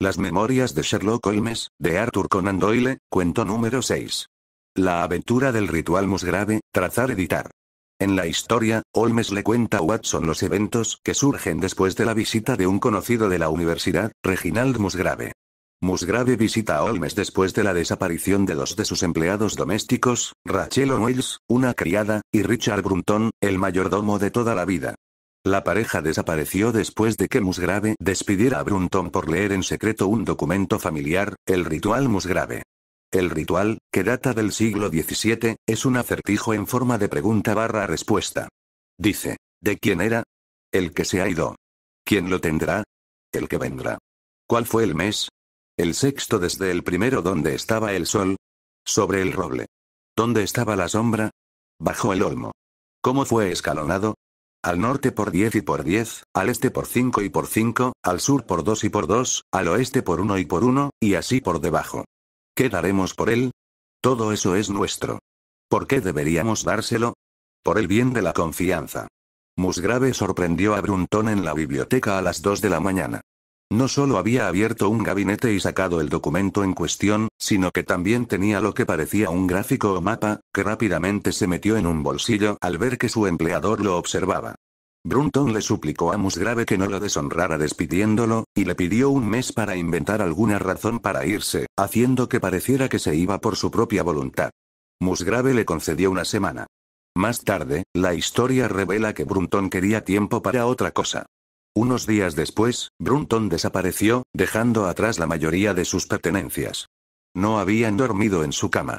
Las memorias de Sherlock Holmes, de Arthur Conan Doyle, cuento número 6. La aventura del ritual Musgrave, trazar editar. En la historia, Holmes le cuenta a Watson los eventos que surgen después de la visita de un conocido de la universidad, Reginald Musgrave. Musgrave visita a Holmes después de la desaparición de dos de sus empleados domésticos, Rachel Wells, una criada, y Richard Brunton, el mayordomo de toda la vida. La pareja desapareció después de que Musgrave despidiera a Brunton por leer en secreto un documento familiar, el ritual Musgrave. El ritual, que data del siglo XVII, es un acertijo en forma de pregunta barra respuesta. Dice, ¿de quién era? El que se ha ido. ¿Quién lo tendrá? El que vendrá. ¿Cuál fue el mes? El sexto desde el primero donde estaba el sol. Sobre el roble. ¿Dónde estaba la sombra? Bajo el olmo. ¿Cómo fue escalonado? al norte por 10 y por 10, al este por 5 y por 5, al sur por 2 y por 2, al oeste por 1 y por 1, y así por debajo. ¿Qué daremos por él? Todo eso es nuestro. ¿Por qué deberíamos dárselo? Por el bien de la confianza. Musgrave sorprendió a Brunton en la biblioteca a las 2 de la mañana. No solo había abierto un gabinete y sacado el documento en cuestión, sino que también tenía lo que parecía un gráfico o mapa, que rápidamente se metió en un bolsillo al ver que su empleador lo observaba. Brunton le suplicó a Musgrave que no lo deshonrara despidiéndolo, y le pidió un mes para inventar alguna razón para irse, haciendo que pareciera que se iba por su propia voluntad. Musgrave le concedió una semana. Más tarde, la historia revela que Brunton quería tiempo para otra cosa. Unos días después, Brunton desapareció, dejando atrás la mayoría de sus pertenencias. No habían dormido en su cama.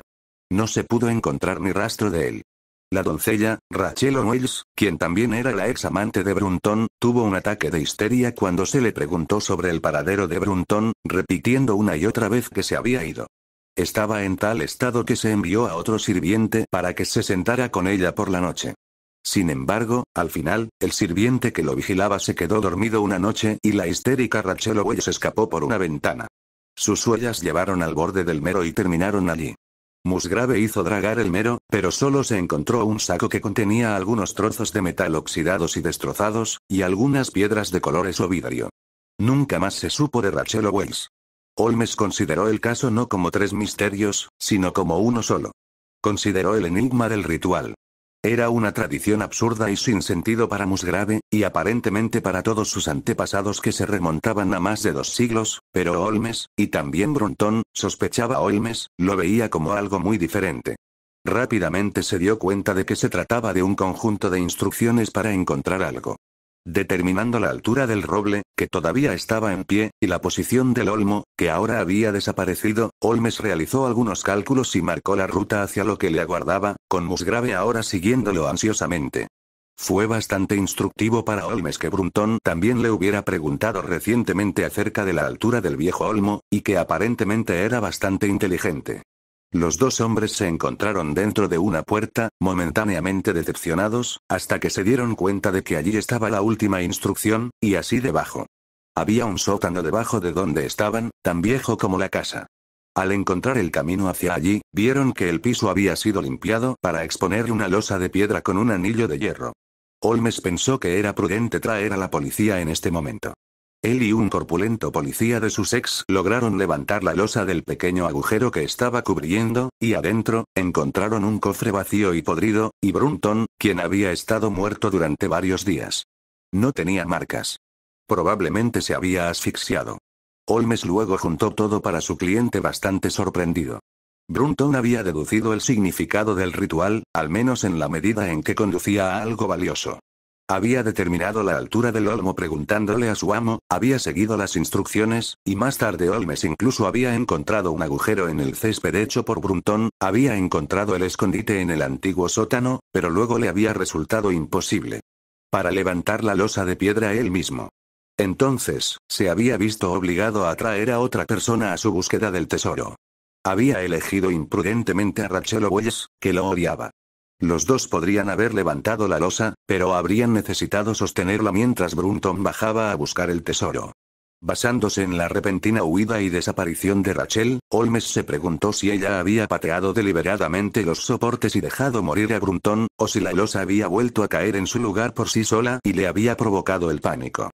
No se pudo encontrar ni rastro de él. La doncella, Rachel O'Neills, quien también era la ex amante de Brunton, tuvo un ataque de histeria cuando se le preguntó sobre el paradero de Brunton, repitiendo una y otra vez que se había ido. Estaba en tal estado que se envió a otro sirviente para que se sentara con ella por la noche. Sin embargo, al final, el sirviente que lo vigilaba se quedó dormido una noche y la histérica Rachel Owell escapó por una ventana. Sus huellas llevaron al borde del mero y terminaron allí. Musgrave hizo dragar el mero, pero solo se encontró un saco que contenía algunos trozos de metal oxidados y destrozados, y algunas piedras de colores o vidrio. Nunca más se supo de Rachel Owells. Holmes consideró el caso no como tres misterios, sino como uno solo. Consideró el enigma del ritual, era una tradición absurda y sin sentido para Musgrave, y aparentemente para todos sus antepasados que se remontaban a más de dos siglos, pero Olmes, y también Brunton, sospechaba Olmes, lo veía como algo muy diferente. Rápidamente se dio cuenta de que se trataba de un conjunto de instrucciones para encontrar algo. Determinando la altura del roble, que todavía estaba en pie, y la posición del olmo, que ahora había desaparecido, Olmes realizó algunos cálculos y marcó la ruta hacia lo que le aguardaba, con Musgrave ahora siguiéndolo ansiosamente. Fue bastante instructivo para Holmes que Brunton también le hubiera preguntado recientemente acerca de la altura del viejo Olmo, y que aparentemente era bastante inteligente. Los dos hombres se encontraron dentro de una puerta, momentáneamente decepcionados, hasta que se dieron cuenta de que allí estaba la última instrucción, y así debajo. Había un sótano debajo de donde estaban, tan viejo como la casa. Al encontrar el camino hacia allí, vieron que el piso había sido limpiado para exponer una losa de piedra con un anillo de hierro. Holmes pensó que era prudente traer a la policía en este momento. Él y un corpulento policía de ex lograron levantar la losa del pequeño agujero que estaba cubriendo, y adentro, encontraron un cofre vacío y podrido, y Brunton, quien había estado muerto durante varios días. No tenía marcas. Probablemente se había asfixiado. Holmes luego juntó todo para su cliente bastante sorprendido. Brunton había deducido el significado del ritual, al menos en la medida en que conducía a algo valioso. Había determinado la altura del olmo preguntándole a su amo, había seguido las instrucciones, y más tarde Holmes incluso había encontrado un agujero en el césped hecho por Brunton, había encontrado el escondite en el antiguo sótano, pero luego le había resultado imposible. Para levantar la losa de piedra él mismo. Entonces, se había visto obligado a traer a otra persona a su búsqueda del tesoro. Había elegido imprudentemente a Rachel Owens, que lo odiaba. Los dos podrían haber levantado la losa, pero habrían necesitado sostenerla mientras Brunton bajaba a buscar el tesoro. Basándose en la repentina huida y desaparición de Rachel, Holmes se preguntó si ella había pateado deliberadamente los soportes y dejado morir a Brunton, o si la losa había vuelto a caer en su lugar por sí sola y le había provocado el pánico.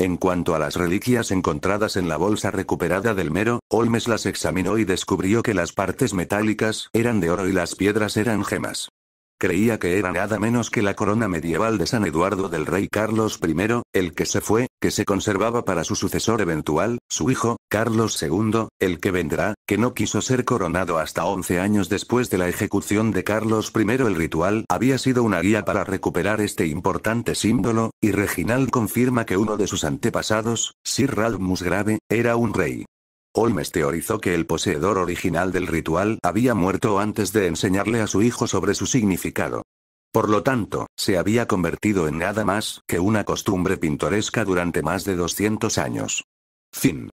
En cuanto a las reliquias encontradas en la bolsa recuperada del mero, Olmes las examinó y descubrió que las partes metálicas eran de oro y las piedras eran gemas. Creía que era nada menos que la corona medieval de San Eduardo del rey Carlos I, el que se fue, que se conservaba para su sucesor eventual, su hijo, Carlos II, el que vendrá, que no quiso ser coronado hasta 11 años después de la ejecución de Carlos I. El ritual había sido una guía para recuperar este importante símbolo, y Reginald confirma que uno de sus antepasados, Sir Ralph Musgrave, era un rey. Holmes teorizó que el poseedor original del ritual había muerto antes de enseñarle a su hijo sobre su significado. Por lo tanto, se había convertido en nada más que una costumbre pintoresca durante más de 200 años. Fin.